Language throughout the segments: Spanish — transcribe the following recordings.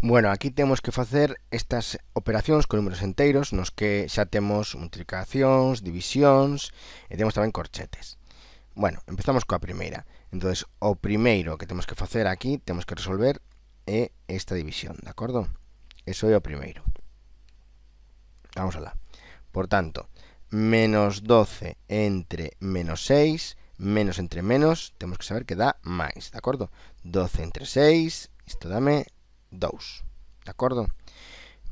Bueno, aquí temos que facer estas operacións con números enteiros nos que xa temos multiplicacións, divisións e temos tamén corchetes. Bueno, empezamos coa primeira. entonces o primeiro que temos que facer aquí, temos que resolver é esta división, de acordo? Eso é o primeiro. Vamos alá. Por tanto, menos 12 entre menos 6, menos entre menos, temos que saber que dá máis, de acordo? 12 entre 6, isto dame 2. De acordo?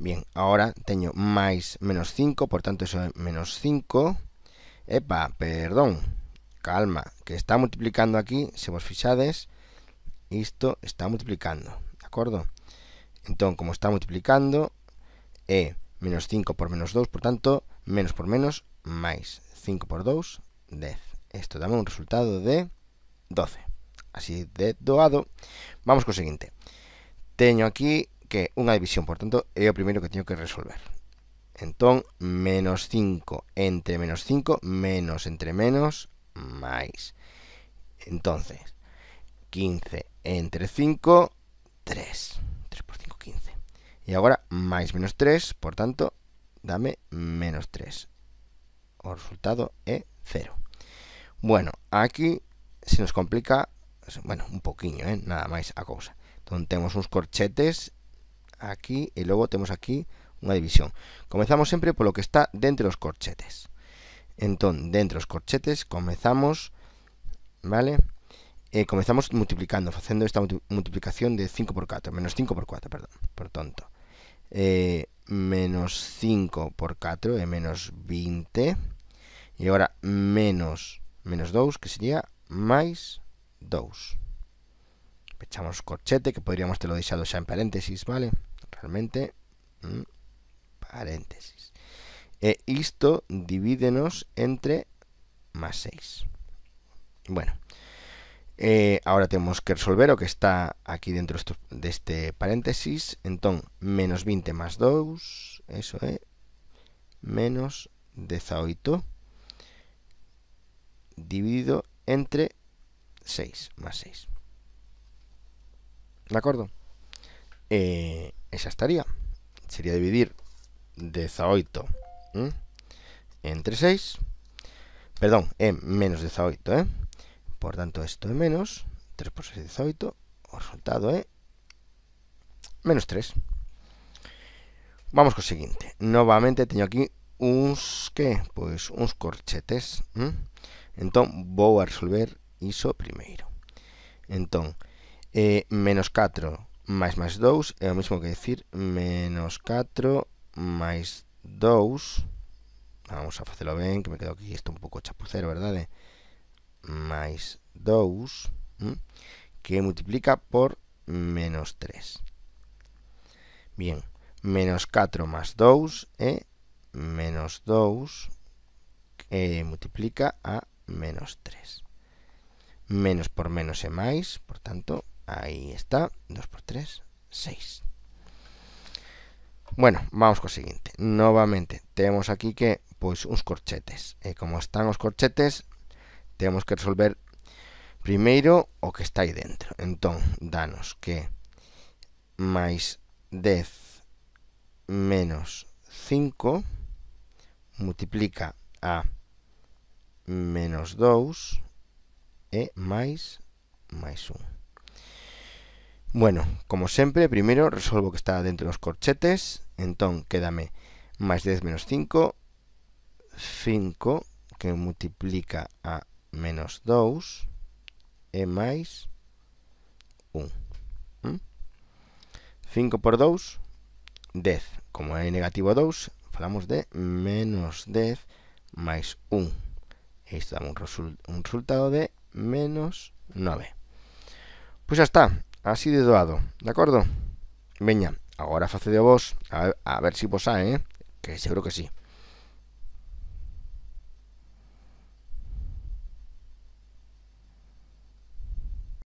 Bien, ahora teño máis menos 5, por tanto iso é menos 5. Epa, perdón, calma, que está multiplicando aquí, se vos fixades, isto está multiplicando, de acordo? Entón, como está multiplicando, é menos 5 por menos 2, por tanto, menos por menos, máis 5 por 2, 10. Isto dame un resultado de 12. Así de doado. Vamos co seguinte teño aquí que unha división, por tanto, é o primeiro que teño que resolver. Entón, menos 5 entre menos 5, menos entre menos, máis. Entonces, 15 entre 5, 3. 3 por 5, 15. E agora, máis menos 3, por tanto, dame menos 3. O resultado é 0. Bueno, aquí se nos complica, bueno, un poquinho, eh? nada máis a cousa. donde tenemos unos corchetes aquí y luego tenemos aquí una división. Comenzamos siempre por lo que está dentro de los corchetes. Entonces, dentro de los corchetes comenzamos, ¿vale? Eh, comenzamos multiplicando, haciendo esta multiplicación de 5 por 4, menos 5 por 4, perdón, por tonto. Eh, menos 5 por 4, es eh, menos 20. Y ahora menos, menos 2, que sería más 2. Echamos corchete, que podríamos te lo dejado ya en paréntesis, ¿vale? Realmente, mm, paréntesis. E isto divídenos entre más 6. Bueno, eh, ahora tenemos que resolver lo que está aquí dentro de este paréntesis. Entonces, menos 20 más 2, eso es, menos 18 dividido entre 6 más 6. ¿De acuerdo? Eh, esa estaría. Sería dividir 18 entre 6. Perdón, en menos 18, ¿eh? Por tanto, esto es menos. 3 por 6, 18. resultado, ¿eh? Menos 3. Vamos con el siguiente. Nuevamente tengo aquí unos ¿qué? Pues unos corchetes. Entonces, voy a resolver iso primero. Entonces, eh, menos 4 más más 2 es lo mismo que decir menos 4 más 2 vamos a hacerlo bien, que me quedo aquí esto un poco chapucero, ¿verdad? Más 2 que multiplica por menos 3 bien, menos 4 más 2 ¿eh? menos 2 que multiplica a menos 3. Menos por menos es más, por tanto, Ahí está, 2 por 3, 6. Bueno, vamos con el siguiente. Nuevamente, tenemos aquí que, pues, unos corchetes. Eh, como están los corchetes, tenemos que resolver primero o que está ahí dentro. Entonces, danos que más 10 menos 5 multiplica a menos 2 e eh, más 1. Bueno, como siempre, primero resuelvo que está dentro de los corchetes. Entonces, quédame más 10 menos 5. 5 que multiplica a menos 2 e más 1. 5 por 2, 10. Como hay negativo 2, hablamos de menos 10 más 1. Y esto da un, resultado de menos 9. pues ya está. Así de doado, de acordo? Veña, agora facede a vos, a, a ver se si vos sabe, eh? que seguro que sí.